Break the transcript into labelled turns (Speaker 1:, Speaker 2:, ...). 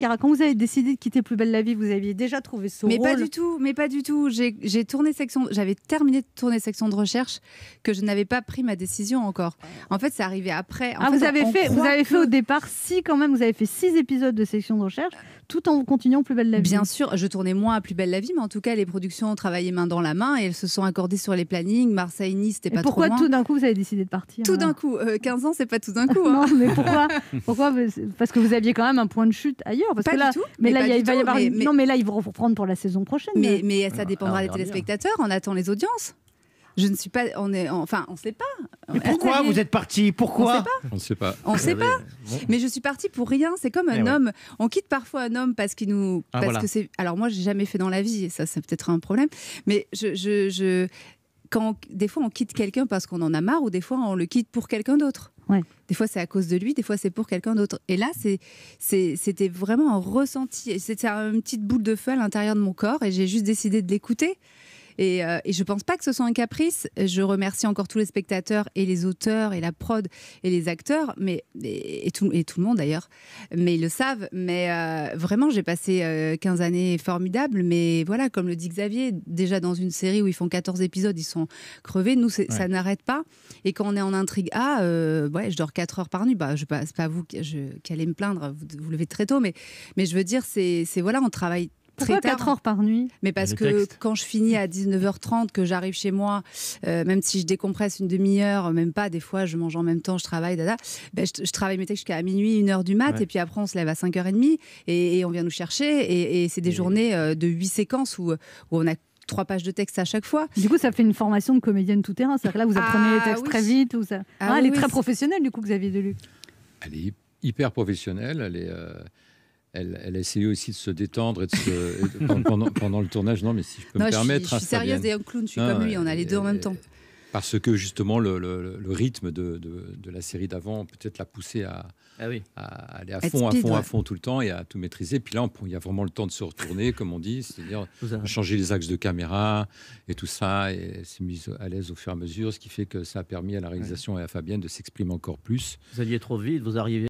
Speaker 1: Quand vous avez décidé de quitter Plus belle la vie, vous aviez déjà trouvé ce mais rôle. Mais pas du tout, mais pas du tout. J'ai tourné section, j'avais terminé de tourner section de recherche que je n'avais pas pris ma décision encore. En fait, c'est arrivé après. En ah, fait, vous avez fait, vous avez fait au départ six quand même. Vous avez fait six épisodes de section de recherche tout en continuant Plus belle la vie. Bien sûr, je tournais moins à Plus belle la vie, mais en tout cas, les productions ont travaillé main dans la main et elles se sont accordées sur les plannings. Marseille, Nice, c'était pas pourquoi trop Pourquoi tout d'un coup vous avez décidé de partir Tout euh d'un coup, 15 euh, ans, c'est pas tout d'un coup. Hein. non, mais pourquoi Pourquoi Parce que vous aviez quand même un point de chute ailleurs mais, là, il va y avoir, non, mais là, ils vont reprendre pour la saison prochaine. Mais, ça ah, dépendra des téléspectateurs. On attend les audiences. Je ne suis pas. On est. Enfin, on ne sait pas. Mais pourquoi vous êtes
Speaker 2: parti Pourquoi On ne sait pas. On ne sait pas. Mais
Speaker 1: je suis partie pour rien. C'est comme eh un homme. On quitte parfois un homme parce qu'il nous. Ah, parce que c'est. Alors moi, j'ai jamais fait dans la vie. ça, c'est peut-être un problème. Mais je, quand des fois on quitte quelqu'un parce qu'on en a marre, ou des fois on le quitte pour quelqu'un d'autre. Des fois, c'est à cause de lui, des fois, c'est pour quelqu'un d'autre. Et là, c'était vraiment un ressenti. C'était une petite boule de feu à l'intérieur de mon corps et j'ai juste décidé de l'écouter. Et, je euh, et je pense pas que ce soit un caprice. Je remercie encore tous les spectateurs et les auteurs et la prod et les acteurs, mais et, tout, le monde d'ailleurs. Mais ils le savent. Mais euh, vraiment, j'ai passé 15 euh, années formidables. Mais voilà, comme le dit Xavier, déjà dans une série où ils font 14 épisodes, ils sont crevés. Nous, ça n'arrête pas. Et quand on est en intrigue A, ouais, je dors 4 heures par nuit. Bah, je pas, c'est pas vous qui, allez me plaindre. Vous vous levez très tôt, mais mais je veux dire, c'est voilà, on travaille 3, 4 heures par nuit. Mais parce que quand je finis à 19h30, que j'arrive chez moi, euh, même si je décompresse une demi-heure, même pas, des fois je mange en même temps, je travaille, dada, ben, je, travaille mes textes jusqu'à minuit, 1h du mat, et puis après on se lève à 5h30 et, on vient nous chercher. Et, c'est des journées euh, de 8 séquences où, où on a trois pages de texte à chaque fois. Du coup, ça fait une formation de comédienne tout terrain. C'est-à-dire que là, vous apprenez les ah textes très vite. Ou ça... Ah ah, elle est très professionnelle, du coup, Xavier Deluc.
Speaker 2: Elle est hyper professionnelle. Elle est. Euh, elle, a essayé aussi de se détendre et de se, pendant, le tournage. Non, mais si je peux me permettre. Suis, je suis hein, sérieuse et un clown,
Speaker 1: je suis comme lui, on a les deux en même temps.
Speaker 2: Parce que justement, le, rythme de, la série d'avant, peut-être l'a poussé à, ah aller à fond, à fond, à fond tout le temps et à tout maîtriser. Puis là, il y a vraiment le temps de se retourner, comme on dit, c'est-à-dire changer les axes de caméra et tout ça. Et s'est mise à l'aise au fur et à mesure, ce qui fait que ça a permis à la réalisation et à Fabienne de s'exprimer encore plus. Vous alliez trop vite, vous arriviez